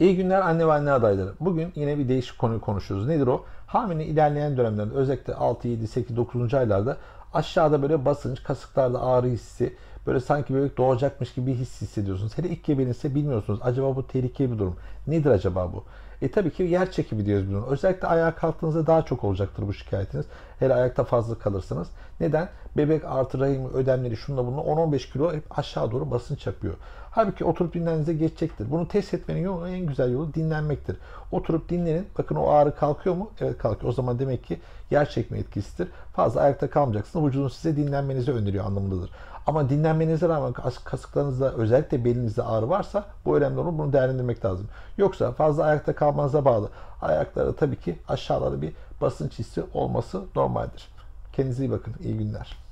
İyi günler anne ve anne adayları. Bugün yine bir değişik konuyu konuşuyoruz. Nedir o? Hamile ilerleyen dönemlerde, özellikle 6, 7, 8, 9. aylarda aşağıda böyle basınç, kasıklarda ağrı hissi, böyle sanki bebek doğacakmış gibi bir his hissediyorsunuz. Hele ilk gebelinse bilmiyorsunuz. Acaba bu tehlikeli bir durum. Nedir acaba bu? E tabii ki yer çekimi diyoruz bunun. Özellikle ayağa kalktığınızda daha çok olacaktır bu şikayetiniz. Hele ayakta fazla kalırsınız. Neden? Bebek artı rahim ödemleri şunla bunu 10-15 kilo hep aşağı doğru basınç yapıyor. Halbuki oturup dinlenize geçecektir. Bunu test etmenin yolu, en güzel yolu dinlenmektir. Oturup dinlenin. Bakın o ağrı kalkıyor mu? Evet kalkıyor. O zaman demek ki yer çekme etkisidir. Fazla ayakta kalmayacaksınız vücudunuz size dinlenmenizi öneriyor anlamındadır. Ama dinlenmenize rağmen kasıklarınızda özellikle belinizde ağrı varsa bu önemli olur. Bunu değerlendirmek lazım. Yoksa fazla ayakta kalmanıza bağlı. Ayaklara tabii ki aşağılara bir basınç hissi olması normaldir. Kendinize iyi bakın. İyi günler.